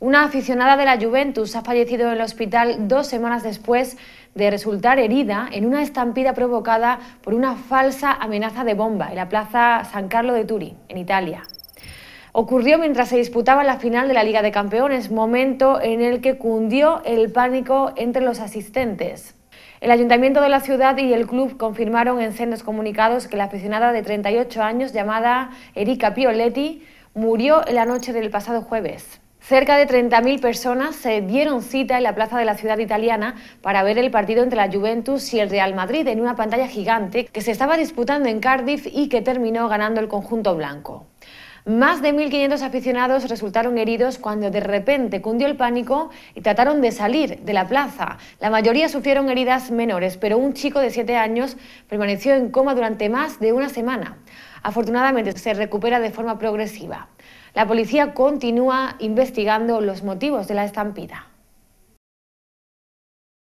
Una aficionada de la Juventus ha fallecido en el hospital dos semanas después de resultar herida en una estampida provocada por una falsa amenaza de bomba en la plaza San Carlo de Turín, en Italia. Ocurrió mientras se disputaba la final de la Liga de Campeones, momento en el que cundió el pánico entre los asistentes. El ayuntamiento de la ciudad y el club confirmaron en sendos comunicados que la aficionada de 38 años llamada Erika Pioletti murió en la noche del pasado jueves. Cerca de 30.000 personas se dieron cita en la plaza de la ciudad italiana para ver el partido entre la Juventus y el Real Madrid en una pantalla gigante que se estaba disputando en Cardiff y que terminó ganando el conjunto blanco. Más de 1.500 aficionados resultaron heridos cuando de repente cundió el pánico y trataron de salir de la plaza. La mayoría sufrieron heridas menores, pero un chico de 7 años permaneció en coma durante más de una semana. Afortunadamente se recupera de forma progresiva. La policía continúa investigando los motivos de la estampida.